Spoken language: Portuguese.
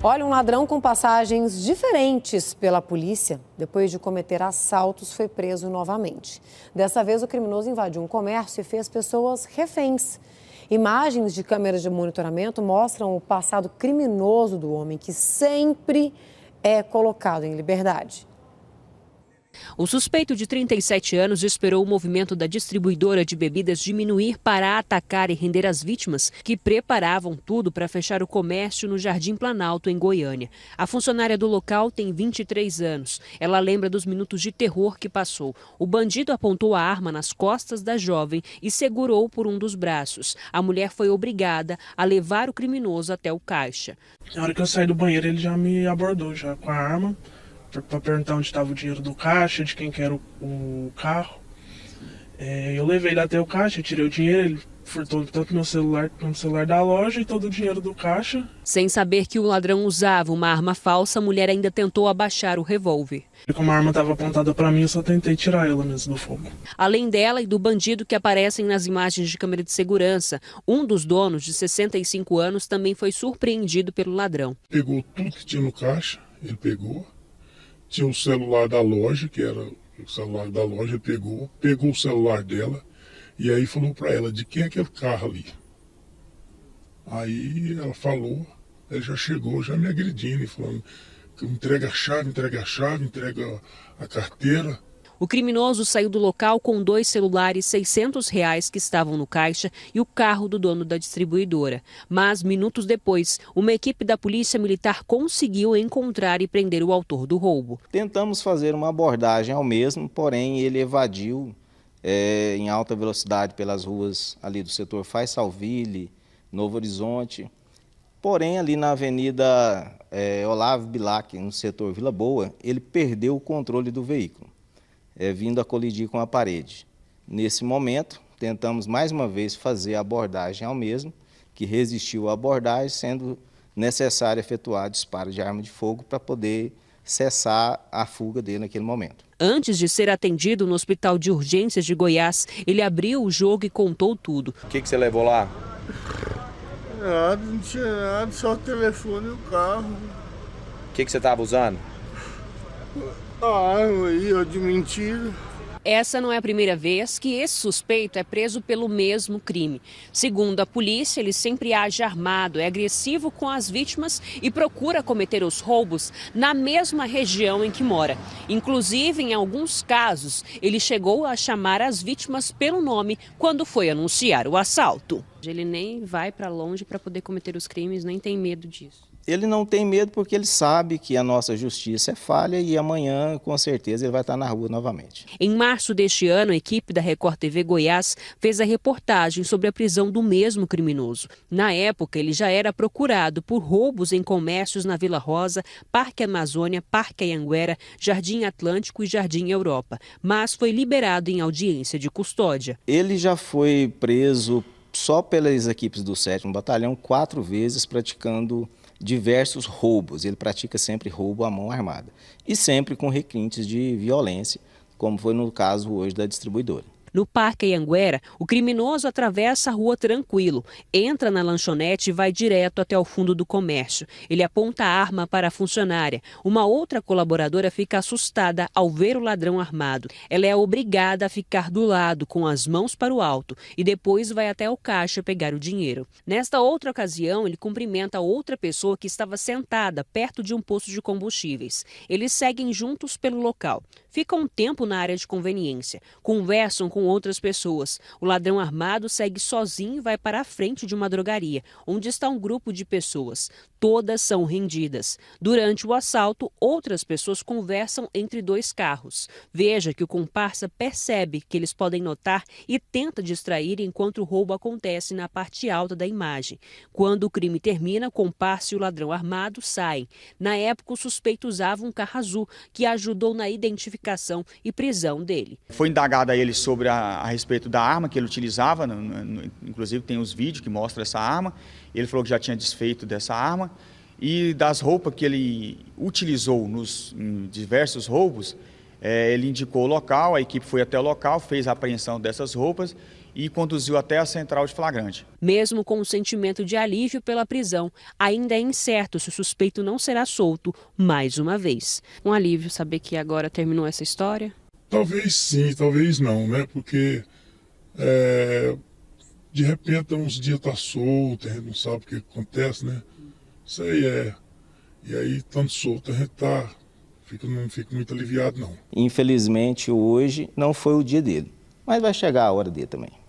Olha, um ladrão com passagens diferentes pela polícia, depois de cometer assaltos, foi preso novamente. Dessa vez, o criminoso invadiu um comércio e fez pessoas reféns. Imagens de câmeras de monitoramento mostram o passado criminoso do homem, que sempre é colocado em liberdade. O suspeito de 37 anos esperou o movimento da distribuidora de bebidas diminuir para atacar e render as vítimas, que preparavam tudo para fechar o comércio no Jardim Planalto, em Goiânia. A funcionária do local tem 23 anos. Ela lembra dos minutos de terror que passou. O bandido apontou a arma nas costas da jovem e segurou por um dos braços. A mulher foi obrigada a levar o criminoso até o caixa. Na hora que eu saí do banheiro, ele já me abordou já com a arma para perguntar onde estava o dinheiro do caixa, de quem que era o, o carro. É, eu levei ele até o caixa, tirei o dinheiro, ele furtou tanto meu celular quanto o celular da loja e todo o dinheiro do caixa. Sem saber que o ladrão usava uma arma falsa, a mulher ainda tentou abaixar o revólver. Como a arma estava apontada para mim, eu só tentei tirar ela mesmo do fogo. Além dela e do bandido que aparecem nas imagens de câmera de segurança, um dos donos, de 65 anos, também foi surpreendido pelo ladrão. Pegou tudo que tinha no caixa, ele pegou tinha um celular da loja, que era o celular da loja, pegou, pegou o celular dela e aí falou para ela, de quem é aquele carro ali? Aí ela falou, ele já chegou, já me agredindo e falando, entrega a chave, entrega a chave, entrega a carteira. O criminoso saiu do local com dois celulares 600 reais que estavam no caixa e o carro do dono da distribuidora. Mas, minutos depois, uma equipe da Polícia Militar conseguiu encontrar e prender o autor do roubo. Tentamos fazer uma abordagem ao mesmo, porém ele evadiu é, em alta velocidade pelas ruas ali do setor Faisalville, Novo Horizonte. Porém, ali na Avenida é, Olavo Bilac, no setor Vila Boa, ele perdeu o controle do veículo é, vindo a colidir com a parede. Nesse momento, tentamos mais uma vez fazer a abordagem ao mesmo, que resistiu à abordagem, sendo necessário efetuar disparo de arma de fogo para poder cessar a fuga dele naquele momento. Antes de ser atendido no Hospital de Urgências de Goiás, ele abriu o jogo e contou tudo. O que, que você levou lá? Nada, ah, não tinha nada, só o telefone e o carro. O que, que você estava usando? a ah, arma aí, ó, de mentira. Essa não é a primeira vez que esse suspeito é preso pelo mesmo crime. Segundo a polícia, ele sempre age armado, é agressivo com as vítimas e procura cometer os roubos na mesma região em que mora. Inclusive, em alguns casos, ele chegou a chamar as vítimas pelo nome quando foi anunciar o assalto. Ele nem vai para longe para poder cometer os crimes, nem tem medo disso ele não tem medo porque ele sabe que a nossa justiça é falha e amanhã, com certeza, ele vai estar na rua novamente. Em março deste ano, a equipe da Record TV Goiás fez a reportagem sobre a prisão do mesmo criminoso. Na época, ele já era procurado por roubos em comércios na Vila Rosa, Parque Amazônia, Parque Anhanguera, Jardim Atlântico e Jardim Europa, mas foi liberado em audiência de custódia. Ele já foi preso só pelas equipes do 7 Batalhão quatro vezes praticando diversos roubos. Ele pratica sempre roubo à mão armada e sempre com requintes de violência, como foi no caso hoje da distribuidora. No Parque Anguera, o criminoso atravessa a rua tranquilo, entra na lanchonete e vai direto até o fundo do comércio. Ele aponta a arma para a funcionária. Uma outra colaboradora fica assustada ao ver o ladrão armado. Ela é obrigada a ficar do lado, com as mãos para o alto, e depois vai até o caixa pegar o dinheiro. Nesta outra ocasião, ele cumprimenta outra pessoa que estava sentada perto de um posto de combustíveis. Eles seguem juntos pelo local. Ficam um tempo na área de conveniência. Conversam com com outras pessoas. O ladrão armado segue sozinho e vai para a frente de uma drogaria, onde está um grupo de pessoas. Todas são rendidas. Durante o assalto, outras pessoas conversam entre dois carros. Veja que o comparsa percebe que eles podem notar e tenta distrair enquanto o roubo acontece na parte alta da imagem. Quando o crime termina, o comparsa e o ladrão armado saem. Na época, o suspeito usava um carro azul, que ajudou na identificação e prisão dele. Foi indagado a ele sobre a, a, respeito da arma que ele utilizava, no, no, inclusive tem os vídeos que mostram essa arma. Ele falou que já tinha desfeito dessa arma e das roupas que ele utilizou nos diversos roubos, é, ele indicou o local, a equipe foi até o local, fez a apreensão dessas roupas e conduziu até a central de flagrante. Mesmo com o sentimento de alívio pela prisão, ainda é incerto se o suspeito não será solto mais uma vez. Um alívio saber que agora terminou essa história. Talvez sim, talvez não, né? Porque é, de repente uns dias tá solto, a gente não sabe o que acontece, né? Isso aí é. E aí, tanto solto, a gente tá. Fica, não fica muito aliviado, não. Infelizmente, hoje não foi o dia dele. Mas vai chegar a hora dele também.